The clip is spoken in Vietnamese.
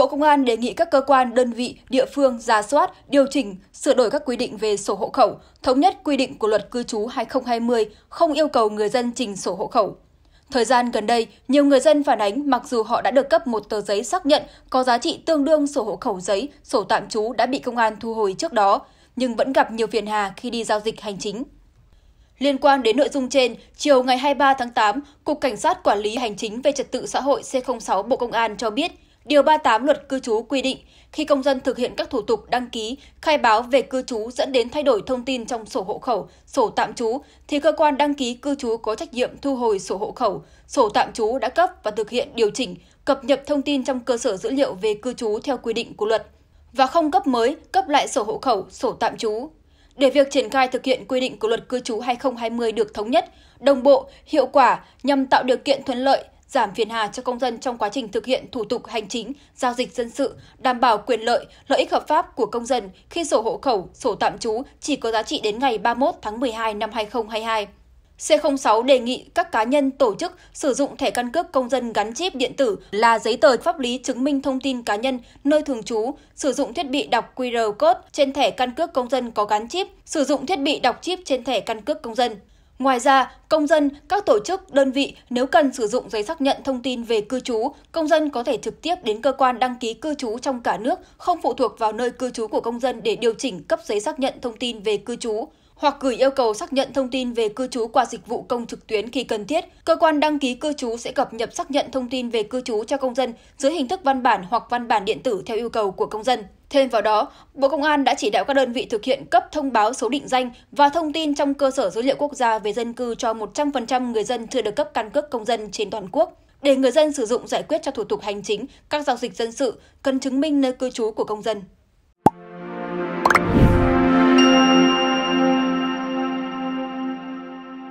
Bộ Công an đề nghị các cơ quan, đơn vị, địa phương ra soát, điều chỉnh, sửa đổi các quy định về sổ hộ khẩu, thống nhất quy định của luật cư trú 2020 không yêu cầu người dân trình sổ hộ khẩu. Thời gian gần đây, nhiều người dân phản ánh mặc dù họ đã được cấp một tờ giấy xác nhận có giá trị tương đương sổ hộ khẩu giấy, sổ tạm trú đã bị công an thu hồi trước đó, nhưng vẫn gặp nhiều phiền hà khi đi giao dịch hành chính. Liên quan đến nội dung trên, chiều ngày 23 tháng 8, Cục Cảnh sát Quản lý Hành chính về Trật tự xã hội C06 Bộ Công an cho biết – Điều 38 luật cư trú quy định, khi công dân thực hiện các thủ tục đăng ký, khai báo về cư trú dẫn đến thay đổi thông tin trong sổ hộ khẩu, sổ tạm trú, thì cơ quan đăng ký cư trú có trách nhiệm thu hồi sổ hộ khẩu, sổ tạm trú đã cấp và thực hiện điều chỉnh, cập nhật thông tin trong cơ sở dữ liệu về cư trú theo quy định của luật và không cấp mới, cấp lại sổ hộ khẩu, sổ tạm trú. Để việc triển khai thực hiện quy định của luật cư trú 2020 được thống nhất, đồng bộ, hiệu quả nhằm tạo điều kiện thuận lợi, giảm phiền hà cho công dân trong quá trình thực hiện thủ tục hành chính, giao dịch dân sự, đảm bảo quyền lợi, lợi ích hợp pháp của công dân khi sổ hộ khẩu, sổ tạm trú chỉ có giá trị đến ngày 31 tháng 12 năm 2022. C06 đề nghị các cá nhân tổ chức sử dụng thẻ căn cước công dân gắn chip điện tử là giấy tờ pháp lý chứng minh thông tin cá nhân, nơi thường trú, sử dụng thiết bị đọc QR code trên thẻ căn cước công dân có gắn chip, sử dụng thiết bị đọc chip trên thẻ căn cước công dân. Ngoài ra, công dân, các tổ chức, đơn vị nếu cần sử dụng giấy xác nhận thông tin về cư trú, công dân có thể trực tiếp đến cơ quan đăng ký cư trú trong cả nước, không phụ thuộc vào nơi cư trú của công dân để điều chỉnh cấp giấy xác nhận thông tin về cư trú hoặc gửi yêu cầu xác nhận thông tin về cư trú qua dịch vụ công trực tuyến khi cần thiết. Cơ quan đăng ký cư trú sẽ cập nhật xác nhận thông tin về cư trú cho công dân dưới hình thức văn bản hoặc văn bản điện tử theo yêu cầu của công dân. Thêm vào đó, Bộ Công an đã chỉ đạo các đơn vị thực hiện cấp thông báo số định danh và thông tin trong cơ sở dữ liệu quốc gia về dân cư cho 100% người dân chưa được cấp căn cước công dân trên toàn quốc để người dân sử dụng giải quyết cho thủ tục hành chính các giao dịch dân sự cần chứng minh nơi cư trú của công dân.